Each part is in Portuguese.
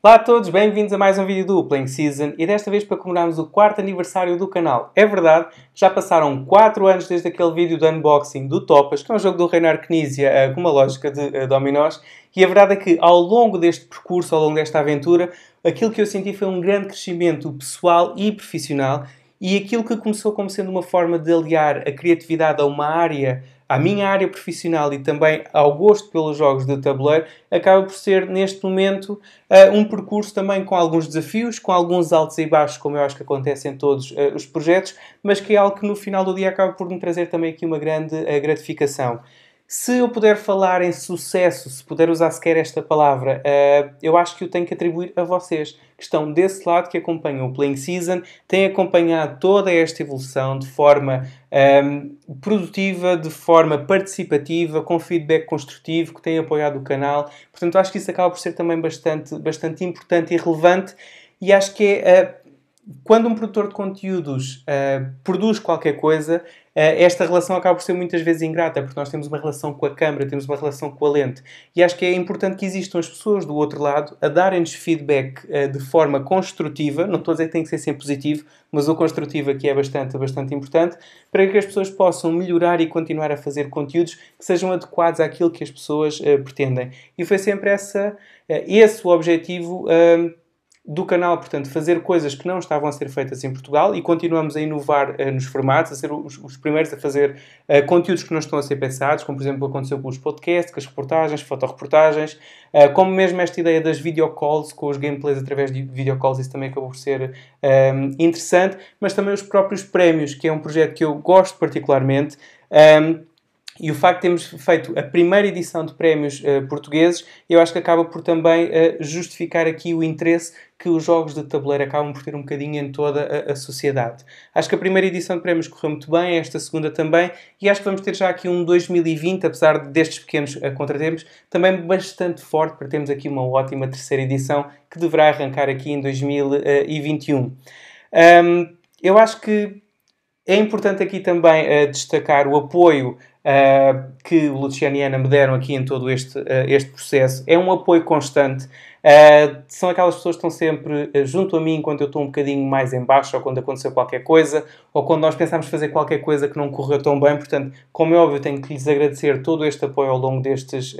Olá a todos, bem-vindos a mais um vídeo do Playing Season e desta vez para comemorarmos o quarto aniversário do canal. É verdade, já passaram 4 anos desde aquele vídeo do unboxing do Topas, que é um jogo do Reinar Knizia uh, eh, com uma lógica de uh, dominós, e a verdade é que ao longo deste percurso, ao longo desta aventura, aquilo que eu senti foi um grande crescimento pessoal e profissional e aquilo que começou como sendo uma forma de aliar a criatividade a uma área à minha área profissional e também ao gosto pelos jogos de tabuleiro, acaba por ser neste momento eh, um percurso também com alguns desafios, com alguns altos e baixos, como eu acho que acontece em todos eh, os projetos, mas que é algo que no final do dia acaba por me trazer também aqui uma grande eh, gratificação. Se eu puder falar em sucesso, se puder usar sequer esta palavra, uh, eu acho que eu tenho que atribuir a vocês, que estão desse lado, que acompanham o Playing Season, têm acompanhado toda esta evolução de forma um, ehm, produtiva, de forma participativa, com feedback construtivo, que têm apoiado o canal. Portanto, acho que isso acaba por ser também bastante, bastante importante e relevante. E acho que é eh, quando um produtor de conteúdos uh, produz qualquer coisa, uh, esta relação acaba por ser muitas vezes ingrata, porque nós temos uma relação com a câmera, temos uma relação com a lente. E acho que é importante que existam as pessoas do outro lado a darem-nos feedback uh, de forma construtiva. Não estou a dizer que tem que ser sempre positivo, mas o construtivo aqui é bastante, bastante importante, para que as pessoas possam melhorar e continuar a fazer conteúdos que sejam adequados àquilo que as pessoas pretendem. E foi sempre essa, esse o objetivo do canal, portanto, fazer coisas que não estavam a ser feitas em Portugal e continuamos a inovar uh, nos formatos, a ser os, os primeiros a fazer uh, conteúdos que não estão a ser pensados, como por exemplo aconteceu com os podcasts, com as reportagens, fotoreportagens, uh, como mesmo esta ideia das videocalls, com os gameplays através de videocalls, isso também acabou por ser um, interessante, mas também os próprios prémios, que é um projeto que eu gosto particularmente. Um, e o facto de termos feito a primeira edição de prémios uh, portugueses, eu acho que acaba por também uh, justificar aqui o interesse que os jogos de tabuleiro acabam por ter um bocadinho em toda a, a, sociedade. Acho que a primeira edição de prémios correu muito bem, esta segunda também, e acho que vamos ter já aqui um 2020, apesar destes pequenos uh, contratempos, também bastante forte para termos aqui uma ótima terceira edição que deverá arrancar aqui em 2021. Um, eu acho que é importante aqui também uh, destacar o apoio uh, que o Luciano e Ana me deram aqui em todo este, uh, este processo. É um apoio constante. Uh, são aquelas pessoas que estão sempre junto a mim quando eu estou um bocadinho mais em baixo, ou quando aconteceu qualquer coisa, ou quando nós pensámos fazer qualquer coisa que não correu tão bem. Portanto, como é óbvio, tenho que lhes agradecer todo este apoio ao longo destes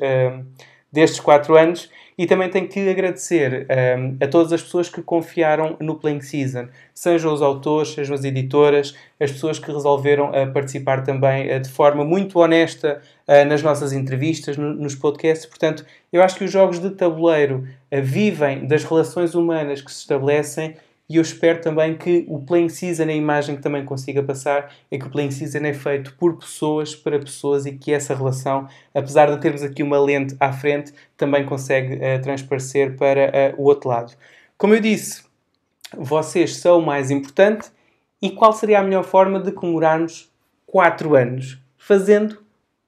destes quatro anos e também tenho que agradecer um, ehm, a todas as pessoas que confiaram no Playing Season, sejam os autores, sejam as editoras, as pessoas que resolveram a eh, participar também uh, de forma muito honesta uh, nas nossas entrevistas, no, nos podcasts. Portanto, eu acho que os jogos de tabuleiro vivem das relações humanas que se estabelecem e eu espero também que o playing season, a imagem que também consiga passar, é que o playing season é feito por pessoas para pessoas e que essa relação, apesar de termos aqui uma lente à frente, também consegue uh, transparecer para uh, o outro lado. Como eu disse, vocês são o mais importante e qual seria a melhor forma de comemorarmos 4 anos? Fazendo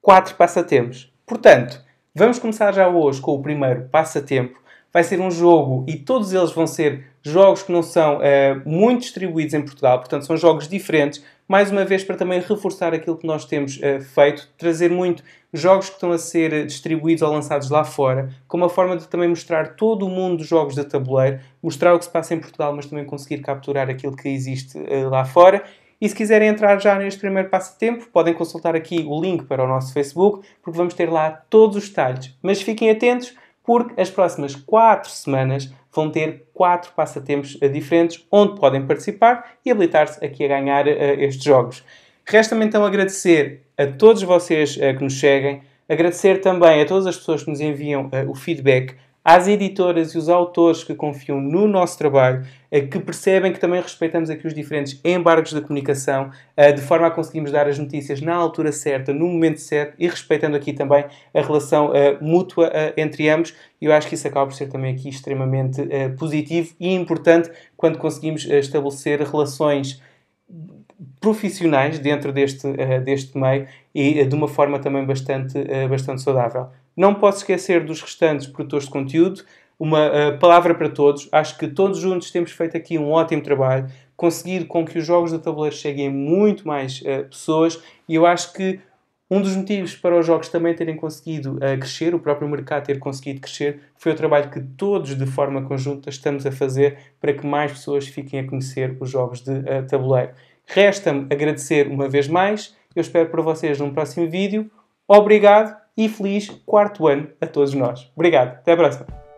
4 passatempos. Portanto, vamos começar já hoje com o primeiro passatempo vai ser um jogo e todos eles vão ser jogos que não são uh, muito distribuídos em Portugal, portanto são jogos diferentes, mais uma vez para também reforçar aquilo que nós temos uh, feito, trazer muito jogos que estão a ser eh, distribuídos ou lançados lá fora, como uma forma de também mostrar todo o mundo dos jogos da tabuleiro, mostrar o que se passa em Portugal, mas também conseguir capturar aquilo que existe uh, lá fora e se quiserem entrar já neste primeiro passatempo, podem consultar aqui o link para o nosso Facebook, porque vamos ter lá todos os detalhes. Mas fiquem atentos, porque as próximas 4 semanas vão ter 4 passatempos eh, diferentes onde podem participar e habilitar-se aqui a ganhar uh, estes jogos. Resta-me então agradecer a todos vocês uh, que nos seguem, agradecer também a todas as pessoas que nos enviam uh, o feedback, às editoras e os autores que confiam no nosso trabalho, é que percebem que também respeitamos aqui os diferentes embargos da comunicação, eh, de forma a conseguirmos dar as notícias na altura certa, no momento certo e respeitando aqui também a relação eh, mútua eh, entre ambos. Eu acho que isso acaba por ser também aqui extremamente positivo e importante quando conseguimos estabelecer relações profissionais dentro deste, deste meio e de uma forma também bastante, bastante saudável. Não posso esquecer dos restantes produtores de conteúdo. Uma uh, palavra para todos. Acho que todos juntos temos feito aqui um ótimo trabalho. conseguido com que os jogos de tabuleiro cheguem a muito mais uh, pessoas. E eu acho que um dos motivos para os jogos também terem conseguido uh, crescer, o próprio mercado ter conseguido crescer, foi o trabalho que todos de forma conjunta estamos a fazer para que mais pessoas fiquem a conhecer os jogos de uh, tabuleiro. Resta-me agradecer uma vez mais. Eu espero por vocês num próximo vídeo. Obrigado e feliz quarto ano a todos nós. Obrigado, até à próxima.